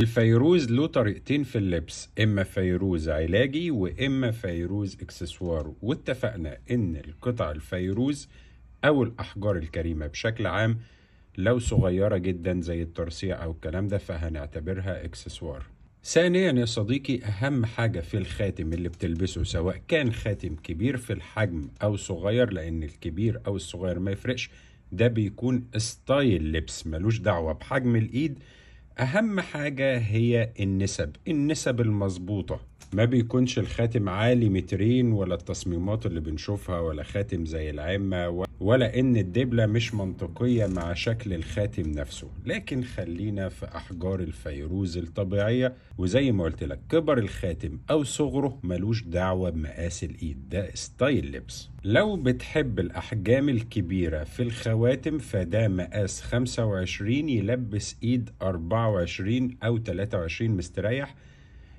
الفيروز له طريقتين في اللبس اما فيروز علاجي واما فيروز اكسسوار واتفقنا ان القطع الفيروز او الاحجار الكريمة بشكل عام لو صغيرة جدا زي الترصيع او الكلام ده فهنعتبرها اكسسوار ثانيا يا صديقي اهم حاجة في الخاتم اللي بتلبسه سواء كان خاتم كبير في الحجم او صغير لان الكبير او الصغير ما يفرقش ده بيكون ستايل لبس ملوش دعوة بحجم الايد أهم حاجة هي النسب النسب المظبوطة ما بيكونش الخاتم عالي مترين ولا التصميمات اللي بنشوفها ولا خاتم زي العمة ولا ان الدبلة مش منطقية مع شكل الخاتم نفسه لكن خلينا في احجار الفيروز الطبيعية وزي ما قلت لك كبر الخاتم او صغره ملوش دعوة بمقاس الايد ده ستايل لبس لو بتحب الاحجام الكبيرة في الخواتم فده مقاس 25 يلبس ايد 24 او 23 مستريح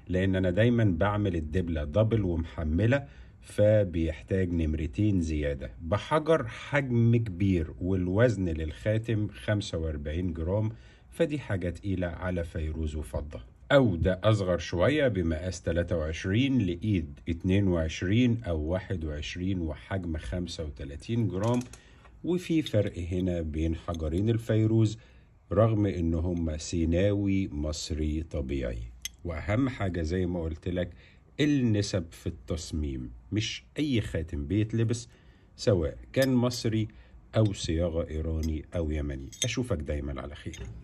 لان انا دايما بعمل الدبله دبل ومحمله فبيحتاج نمرتين زيادة بحجر حجم كبير والوزن للخاتم 45 جرام فدي حاجة تقيلة على فيروز وفضة أو ده أصغر شوية بمقاس 23 لإيد 22 أو 21 وحجم 35 جرام وفي فرق هنا بين حجرين الفيروز رغم إن هما سيناوي مصري طبيعي واهم حاجه زي ما قلت لك النسب في التصميم مش اي خاتم بيتلبس سواء كان مصري او صياغه ايراني او يمني اشوفك دايما على خير